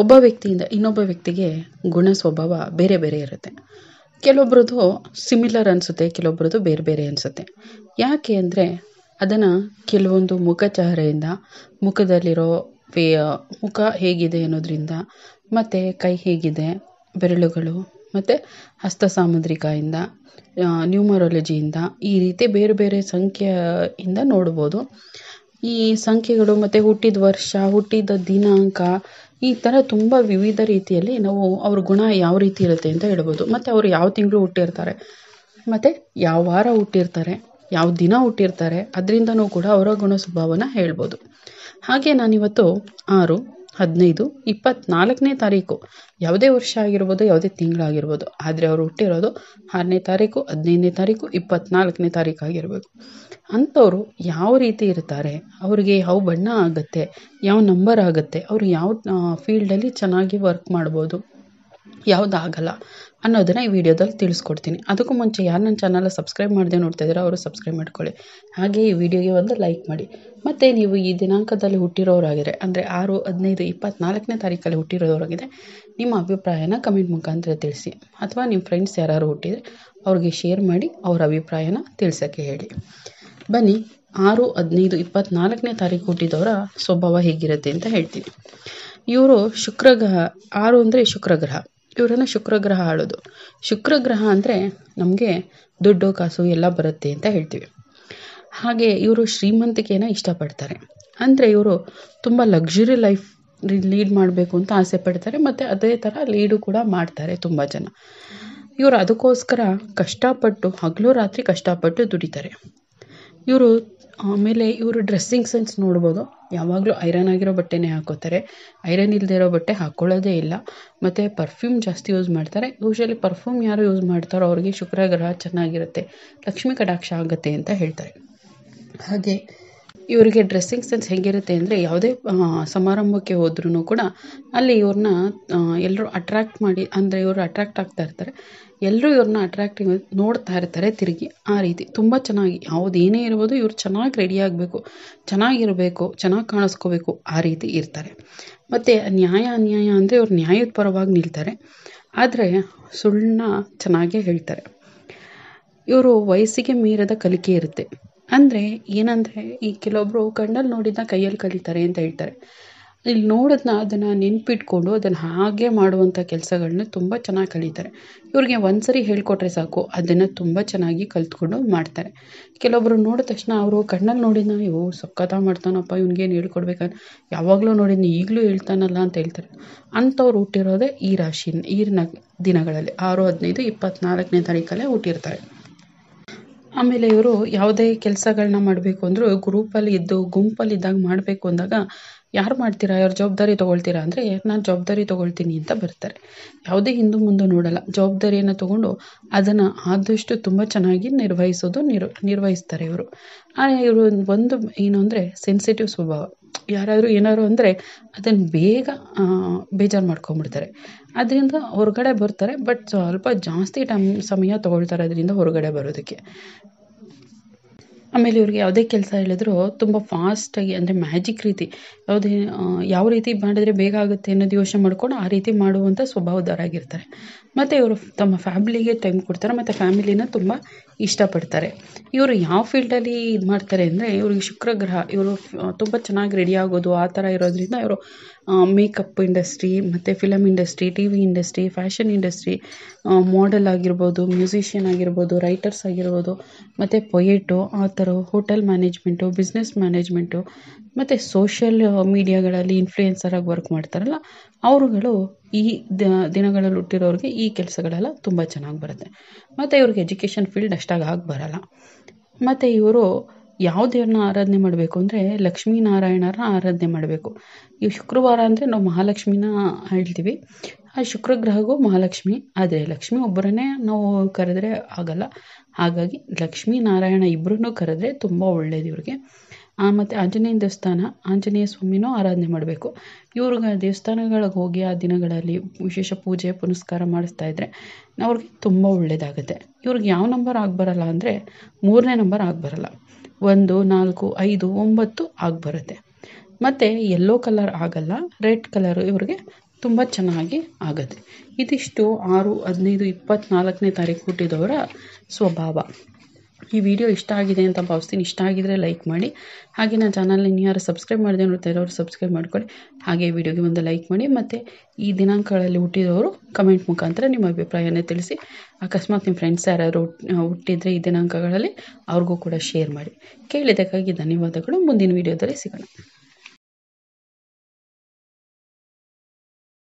ಒಬ್ಬ ವ್ಯಕ್ತಿಯಿಂದ ಇನ್ನೊಬ್ಬ ವ್ಯಕ್ತಿಗೆ ಗುಣ ಸ್ವಭಾವ ಬೇರೆ ಬೇರೆ ಇರುತ್ತೆ ಕೆಲವೊಬ್ರದ್ದು ಸಿಮಿಲರ್ ಅನಿಸುತ್ತೆ ಕೆಲವೊಬ್ರದ್ದು ಬೇರೆ ಬೇರೆ ಅನಿಸುತ್ತೆ ಯಾಕೆ ಅಂದರೆ ಅದನ್ನು ಕೆಲವೊಂದು ಮುಖಚಹರೆಯಿಂದ ಮುಖದಲ್ಲಿರೋ ಫೇ ಮುಖ ಹೇಗಿದೆ ಅನ್ನೋದ್ರಿಂದ ಮತ್ತು ಕೈ ಹೇಗಿದೆ ಬೆರಳುಗಳು ಮತ್ತು ಹಸ್ತ ಸಾಮುದ್ರಿಕಾಯಿಂದ ನ್ಯೂಮರಾಲಜಿಯಿಂದ ಈ ರೀತಿ ಬೇರೆ ಬೇರೆ ಸಂಖ್ಯೆಯಿಂದ ನೋಡ್ಬೋದು ಈ ಸಂಖ್ಯೆಗಳು ಮತ್ತು ಹುಟ್ಟಿದ ವರ್ಷ ಹುಟ್ಟಿದ ದಿನಾಂಕ ಈ ಥರ ತುಂಬ ವಿವಿಧ ರೀತಿಯಲ್ಲಿ ನಾವು ಅವ್ರ ಗುಣ ಯಾವ ರೀತಿ ಇರುತ್ತೆ ಅಂತ ಹೇಳ್ಬೋದು ಮತ್ತು ಅವ್ರು ಯಾವ ತಿಂಗಳು ಹುಟ್ಟಿರ್ತಾರೆ ಮತ್ತು ಯಾವ ವಾರ ಹುಟ್ಟಿರ್ತಾರೆ ಯಾವ ದಿನ ಹುಟ್ಟಿರ್ತಾರೆ ಅದರಿಂದನೂ ಕೂಡ ಅವರ ಗುಣ ಸ್ವಭಾವನ ಹೇಳ್ಬೋದು ಹಾಗೆ ನಾನಿವತ್ತು ಆರು ಹದಿನೈದು ಇಪ್ಪತ್ನಾಲ್ಕನೇ ತಾರೀಕು ಯಾವುದೇ ವರ್ಷ ಆಗಿರ್ಬೋದು ಯಾವುದೇ ತಿಂಗಳಾಗಿರ್ಬೋದು ಆದರೆ ಅವರು ಹುಟ್ಟಿರೋದು ಆರನೇ ತಾರೀಕು ಹದಿನೈದನೇ ತಾರೀಕು ಇಪ್ಪತ್ನಾಲ್ಕನೇ ತಾರೀಕು ಆಗಿರಬೇಕು ಅಂಥವ್ರು ಯಾವ ರೀತಿ ಇರ್ತಾರೆ ಅವ್ರಿಗೆ ಯಾವ ಬಣ್ಣ ಆಗುತ್ತೆ ಯಾವ ನಂಬರ್ ಆಗುತ್ತೆ ಅವರು ಯಾವ ಫೀಲ್ಡಲ್ಲಿ ಚೆನ್ನಾಗಿ ವರ್ಕ್ ಮಾಡ್ಬೋದು ಯಾವ್ದು ಆಗಲ್ಲ ಅನ್ನೋದನ್ನ ಈ ವಿಡಿಯೋದಲ್ಲಿ ತಿಳಿಸ್ಕೊಡ್ತೀನಿ ಅದಕ್ಕೂ ಮುಂಚೆ ಯಾರು ನನ್ನ ಚಾನಲ್ ಸಬ್ಸ್ಕ್ರೈಬ್ ಮಾಡದೆ ನೋಡ್ತಾ ಇದ್ದೀರೋ ಅವರು ಸಬ್ಸ್ಕ್ರೈಬ್ ಮಾಡ್ಕೊಳ್ಳಿ ಹಾಗೆ ಈ ವಿಡಿಯೋಗೆ ಒಂದು ಲೈಕ್ ಮಾಡಿ ಮತ್ತು ನೀವು ಈ ದಿನಾಂಕದಲ್ಲಿ ಹುಟ್ಟಿರೋರಾಗಿದ್ರೆ ಅಂದರೆ ಆರು ಹದಿನೈದು ಇಪ್ಪತ್ತ್ನಾಲ್ಕನೇ ತಾರೀಕಲ್ಲಿ ಹುಟ್ಟಿರೋರಾಗಿದೆ ನಿಮ್ಮ ಅಭಿಪ್ರಾಯನ ಕಮೆಂಟ್ ಮುಖಾಂತರ ತಿಳಿಸಿ ಅಥವಾ ನಿಮ್ಮ ಫ್ರೆಂಡ್ಸ್ ಯಾರಾದ್ರು ಹುಟ್ಟಿದರೆ ಅವ್ರಿಗೆ ಶೇರ್ ಮಾಡಿ ಅವ್ರ ಅಭಿಪ್ರಾಯನ ತಿಳ್ಸೋಕ್ಕೆ ಹೇಳಿ ಬನ್ನಿ ಆರು ಹದಿನೈದು ಇಪ್ಪತ್ನಾಲ್ಕನೇ ತಾರೀಕು ಹುಟ್ಟಿದವರ ಸ್ವಭಾವ ಹೇಗಿರುತ್ತೆ ಅಂತ ಹೇಳ್ತೀವಿ ಇವರು ಶುಕ್ರಗ್ರಹ ಆರು ಅಂದರೆ ಶುಕ್ರಗ್ರಹ ಇವರನ್ನು ಶುಕ್ರಗ್ರಹ ಆಳೋದು ಶುಕ್ರಗ್ರಹ ಅಂದರೆ ನಮಗೆ ದುಡ್ಡು ಕಾಸು ಎಲ್ಲ ಬರುತ್ತೆ ಅಂತ ಹೇಳ್ತೀವಿ ಹಾಗೆ ಇವರು ಶ್ರೀಮಂತಿಕೆಯನ್ನು ಇಷ್ಟಪಡ್ತಾರೆ ಅಂದರೆ ಇವರು ತುಂಬ ಲಕ್ಸುರಿ ಲೈಫ್ ಲೀಡ್ ಮಾಡಬೇಕು ಅಂತ ಆಸೆ ಪಡ್ತಾರೆ ಮತ್ತು ಅದೇ ಥರ ಲೀಡು ಕೂಡ ಮಾಡ್ತಾರೆ ತುಂಬ ಜನ ಇವರು ಅದಕ್ಕೋಸ್ಕರ ಕಷ್ಟಪಟ್ಟು ಹಗಲು ರಾತ್ರಿ ಕಷ್ಟಪಟ್ಟು ದುಡಿತಾರೆ ಇವರು ಆಮೇಲೆ ಇವರು ಡ್ರೆಸ್ಸಿಂಗ್ ಸೆನ್ಸ್ ನೋಡ್ಬೋದು ಯಾವಾಗಲೂ ಐರನ್ ಆಗಿರೋ ಬಟ್ಟೆನೇ ಹಾಕೋತಾರೆ ಐರನ್ ಇಲ್ಲದೆ ಇರೋ ಬಟ್ಟೆ ಹಾಕ್ಕೊಳ್ಳೋದೇ ಇಲ್ಲ ಮತ್ತು ಪರ್ಫ್ಯೂಮ್ ಜಾಸ್ತಿ ಯೂಸ್ ಮಾಡ್ತಾರೆ ಯೂಶಲಿ ಪರ್ಫ್ಯೂಮ್ ಯಾರು ಯೂಸ್ ಮಾಡ್ತಾರೋ ಅವ್ರಿಗೆ ಶುಕ್ರ ಗ್ರಹ ಚೆನ್ನಾಗಿರುತ್ತೆ ಲಕ್ಷ್ಮಿ ಕಟಾಕ್ಷ ಆಗುತ್ತೆ ಅಂತ ಹೇಳ್ತಾರೆ ಹಾಗೆ ಇವರಿಗೆ ಡ್ರೆಸ್ಸಿಂಗ್ ಸೆನ್ಸ್ ಹೇಗಿರುತ್ತೆ ಅಂದರೆ ಯಾವುದೇ ಸಮಾರಂಭಕ್ಕೆ ಹೋದ್ರೂ ಕೂಡ ಅಲ್ಲಿ ಇವ್ರನ್ನ ಎಲ್ಲರೂ ಅಟ್ರ್ಯಾಕ್ಟ್ ಮಾಡಿ ಅಂದರೆ ಇವರು ಅಟ್ರಾಕ್ಟ್ ಆಗ್ತಾ ಇರ್ತಾರೆ ಎಲ್ಲರೂ ಇವ್ರನ್ನ ಅಟ್ರಾಕ್ಟಿಂಗ್ ನೋಡ್ತಾ ಇರ್ತಾರೆ ತಿರುಗಿ ಆ ರೀತಿ ತುಂಬ ಚೆನ್ನಾಗಿ ಯಾವ್ದು ಏನೇ ಇರ್ಬೋದು ಇವ್ರು ಚೆನ್ನಾಗಿ ರೆಡಿ ಆಗಬೇಕು ಚೆನ್ನಾಗಿರಬೇಕು ಚೆನ್ನಾಗಿ ಕಾಣಿಸ್ಕೋಬೇಕು ಆ ರೀತಿ ಇರ್ತಾರೆ ಮತ್ತು ನ್ಯಾಯ ಅನ್ಯಾಯ ಅಂದರೆ ಇವ್ರು ನ್ಯಾಯದ ಪರವಾಗಿ ನಿಲ್ತಾರೆ ಆದರೆ ಸುಳ್ಳನ್ನ ಚೆನ್ನಾಗೇ ಹೇಳ್ತಾರೆ ಇವರು ವಯಸ್ಸಿಗೆ ಮೀರದ ಕಲಿಕೆ ಇರುತ್ತೆ ಅಂದರೆ ಏನಂದರೆ ಈ ಕೆಲವೊಬ್ಬರು ಕಣ್ಣಲ್ಲಿ ನೋಡಿದ್ನ ಕೈಯಲ್ಲಿ ಕಲಿತಾರೆ ಅಂತ ಹೇಳ್ತಾರೆ ಇಲ್ಲಿ ನೋಡೋದನ್ನ ಅದನ್ನು ನೆನ್ಪಿಟ್ಕೊಂಡು ಅದನ್ನು ಹಾಗೆ ಮಾಡುವಂಥ ಕೆಲಸಗಳನ್ನ ತುಂಬ ಚೆನ್ನಾಗಿ ಕಲಿತಾರೆ ಇವ್ರಿಗೆ ಒಂದ್ಸರಿ ಹೇಳ್ಕೊಟ್ರೆ ಸಾಕು ಅದನ್ನು ತುಂಬ ಚೆನ್ನಾಗಿ ಕಲಿತ್ಕೊಂಡು ಮಾಡ್ತಾರೆ ಕೆಲವೊಬ್ರು ನೋಡಿದ ತಕ್ಷಣ ಅವರು ಕಣ್ಣಲ್ಲಿ ನೋಡಿದ್ನ ಅಯ್ಯೋ ಸಕ್ಕತ್ತಾಗಿ ಮಾಡ್ತಾನಪ್ಪ ಇವ್ನಿಗೇನು ಹೇಳ್ಕೊಡ್ಬೇಕಂತ ಯಾವಾಗಲೂ ನೋಡಿದ್ನ ಈಗಲೂ ಹೇಳ್ತಾನಲ್ಲ ಅಂತ ಹೇಳ್ತಾರೆ ಅಂಥವ್ರು ಹುಟ್ಟಿರೋದೇ ಈ ರಾಶಿ ಈ ದಿನಗಳಲ್ಲಿ ಆರು ಹದಿನೈದು ಇಪ್ಪತ್ನಾಲ್ಕನೇ ತಾರೀಕಲ್ಲೇ ಹುಟ್ಟಿರ್ತಾರೆ ಆಮೇಲೆ ಇವರು ಯಾವುದೇ ಕೆಲಸಗಳನ್ನ ಮಾಡಬೇಕು ಅಂದರೂ ಗ್ರೂಪಲ್ಲಿ ಇದ್ದು ಗುಂಪಲ್ಲಿ ಇದ್ದಾಗ ಮಾಡಬೇಕು ಅಂದಾಗ ಯಾರು ಮಾಡ್ತೀರಾ ಯಾರು ಜವಾಬ್ದಾರಿ ತಗೊಳ್ತೀರಾ ಅಂದರೆ ನಾನು ಜವಾಬ್ದಾರಿ ತಗೊಳ್ತೀನಿ ಅಂತ ಬರ್ತಾರೆ ಯಾವುದೇ ಹಿಂದು ಮುಂದೆ ನೋಡಲ್ಲ ಜವಾಬ್ದಾರಿಯನ್ನು ತಗೊಂಡು ಅದನ್ನು ಆದಷ್ಟು ತುಂಬ ಚೆನ್ನಾಗಿ ನಿರ್ವಹಿಸೋದು ನಿರ್ವಹಿಸ್ತಾರೆ ಇವರು ಇವರು ಒಂದು ಏನು ಅಂದರೆ ಸೆನ್ಸಿಟಿವ್ ಸ್ವಭಾವ ಯಾರಾದರೂ ಏನಾದ್ರು ಅಂದರೆ ಅದನ್ನು ಬೇಗ ಬೇಜಾರು ಮಾಡ್ಕೊಂಬಿಡ್ತಾರೆ ಅದರಿಂದ ಹೊರಗಡೆ ಬರ್ತಾರೆ ಬಟ್ ಸ್ವಲ್ಪ ಜಾಸ್ತಿ ಟೈಮ್ ಸಮಯ ತೊಗೊಳ್ತಾರೆ ಅದರಿಂದ ಹೊರಗಡೆ ಬರೋದಕ್ಕೆ ಆಮೇಲೆ ಇವ್ರಿಗೆ ಯಾವುದೇ ಕೆಲಸ ಹೇಳಿದ್ರು ತುಂಬ ಫಾಸ್ಟಾಗಿ ಅಂದರೆ ಮ್ಯಾಜಿಕ್ ರೀತಿ ಯಾವುದೇ ಯಾವ ರೀತಿ ಮಾಡಿದರೆ ಬೇಗ ಆಗುತ್ತೆ ಅನ್ನೋದು ಯೋಚನೆ ಮಾಡ್ಕೊಂಡು ಆ ರೀತಿ ಮಾಡುವಂಥ ಸ್ವಭಾವದವರಾಗಿರ್ತಾರೆ ಮತ್ತು ಇವರು ತಮ್ಮ ಫ್ಯಾಮಿಲಿಗೆ ಟೈಮ್ ಕೊಡ್ತಾರೆ ಮತ್ತು ಫ್ಯಾಮಿಲಿನ ತುಂಬ ಇಷ್ಟಪಡ್ತಾರೆ ಇವರು ಯಾವ ಫೀಲ್ಡಲ್ಲಿ ಇದು ಮಾಡ್ತಾರೆ ಅಂದರೆ ಇವ್ರಿಗೆ ಶುಕ್ರ ಗ್ರಹ ಇವರು ತುಂಬ ಚೆನ್ನಾಗಿ ರೆಡಿ ಆಗೋದು ಆ ಥರ ಇರೋದ್ರಿಂದ ಇವರು ಮೇಕಪ್ ಇಂಡಸ್ಟ್ರಿ ಮತ್ತು film industry T V industry fashion industry model ಆಗಿರ್ಬೋದು ಮ್ಯೂಸಿಷಿಯನ್ ಆಗಿರ್ಬೋದು ರೈಟರ್ಸ್ ಆಗಿರ್ಬೋದು ಮತ್ತು ಪೊಯೆಟು ಆ ಹೋಟೆಲ್ ಮ್ಯಾನೇಜ್ಮೆಂಟು ಬಿಸ್ನೆಸ್ ಮ್ಯಾನೇಜ್ಮೆಂಟು ಮತ್ತು ಸೋಷಲ್ ಮೀಡಿಯಾಗಳಲ್ಲಿ ಇನ್ಫ್ಲುಯೆನ್ಸರಾಗಿ ವರ್ಕ್ ಮಾಡ್ತಾರಲ್ಲ ಅವರುಗಳು ಈ ದಿನಗಳಲ್ಲಿ ಹುಟ್ಟಿರೋರಿಗೆ ಈ ಕೆಲಸಗಳೆಲ್ಲ ತುಂಬ ಚೆನ್ನಾಗಿ ಬರುತ್ತೆ ಮತ್ತು ಇವ್ರಿಗೆ ಎಜುಕೇಷನ್ ಫೀಲ್ಡ್ ಅಷ್ಟಾಗಿ ಆಗಿ ಬರಲ್ಲ ಮತ್ತು ಇವರು ಯಾವ ದೇವ್ರನ್ನ ಆರಾಧನೆ ಮಾಡಬೇಕು ಅಂದರೆ ಲಕ್ಷ್ಮೀನಾರಾಯಣರ ಆರಾಧನೆ ಮಾಡಬೇಕು ಈ ಶುಕ್ರವಾರ ಅಂದರೆ ನಾವು ಮಹಾಲಕ್ಷ್ಮೀನ ಹೇಳ್ತೀವಿ ಆ ಶುಕ್ರ ಗ್ರಹಗೂ ಮಹಾಲಕ್ಷ್ಮಿ ಆದರೆ ಲಕ್ಷ್ಮಿ ಒಬ್ಬರನ್ನೇ ನಾವು ಕರೆದ್ರೆ ಆಗಲ್ಲ ಹಾಗಾಗಿ ಲಕ್ಷ್ಮೀ ನಾರಾಯಣ ಇಬ್ಬರನ್ನೂ ಕರೆದ್ರೆ ತುಂಬ ಒಳ್ಳೇದು ಇವ್ರಿಗೆ ಮತ್ತು ಆಂಜನೇಯನ ದೇವಸ್ಥಾನ ಆಂಜನೇಯ ಸ್ವಾಮಿನೂ ಆರಾಧನೆ ಮಾಡಬೇಕು ಇವ್ರಿಗೆ ದೇವಸ್ಥಾನಗಳಿಗೆ ಹೋಗಿ ಆ ದಿನಗಳಲ್ಲಿ ವಿಶೇಷ ಪೂಜೆ ಪುನಸ್ಕಾರ ಮಾಡಿಸ್ತಾ ಇದ್ರೆ ಅವ್ರಿಗೆ ತುಂಬ ಒಳ್ಳೇದಾಗುತ್ತೆ ಇವ್ರಿಗೆ ಯಾವ ನಂಬರ್ ಆಗಬರಲ್ಲ ಅಂದರೆ ಮೂರನೇ ನಂಬರ್ ಆಗಬರಲ್ಲ ಒಂದು ನಾಲ್ಕು ಐದು ಒಂಬತ್ತು ಆಗಿ ಬರುತ್ತೆ ಮತ್ತು ಯೆಲ್ಲೋ ಕಲರ್ ಆಗಲ್ಲ ರೆಡ್ ಕಲರು ಇವ್ರಿಗೆ ತುಂಬ ಚೆನ್ನಾಗಿ ಆಗುತ್ತೆ ಇದಿಷ್ಟು ಆರು ಹದಿನೈದು ಇಪ್ಪತ್ತ್ನಾಲ್ಕನೇ ತಾರೀಕು ಹುಟ್ಟಿದವರ ಸ್ವಭಾವ ಈ ವಿಡಿಯೋ ಇಷ್ಟ ಆಗಿದೆ ಅಂತ ಭಾವಿಸ್ತೀನಿ ಇಷ್ಟ ಆಗಿದ್ರೆ ಲೈಕ್ ಮಾಡಿ ಹಾಗೆ ನನ್ನ ಚಾನಲ್ನ ಯಾರು ಸಬ್ಸ್ಕ್ರೈಬ್ ಮಾಡಿದೆ ತರ ಅವರು ಸಬ್ಸ್ಕ್ರೈಬ್ ಮಾಡ್ಕೊಳ್ಳಿ ಹಾಗೆ ವಿಡಿಯೋಗೆ ಒಂದು ಲೈಕ್ ಮಾಡಿ ಮತ್ತು ಈ ದಿನಾಂಕಗಳಲ್ಲಿ ಹುಟ್ಟಿದವರು ಕಮೆಂಟ್ ಮುಖಾಂತರ ನಿಮ್ಮ ಅಭಿಪ್ರಾಯನೇ ತಿಳಿಸಿ ಅಕಸ್ಮಾತ್ ನಿಮ್ಮ ಫ್ರೆಂಡ್ಸ್ ಯಾರಾದರೂ ಹುಟ್ಟಿದರೆ ಈ ದಿನಾಂಕಗಳಲ್ಲಿ ಅವ್ರಿಗೂ ಕೂಡ ಶೇರ್ ಮಾಡಿ ಕೇಳಿದ್ದಕ್ಕಾಗಿ ಧನ್ಯವಾದಗಳು ಮುಂದಿನ ವಿಡಿಯೋದಲ್ಲಿ ಸಿಗೋಣ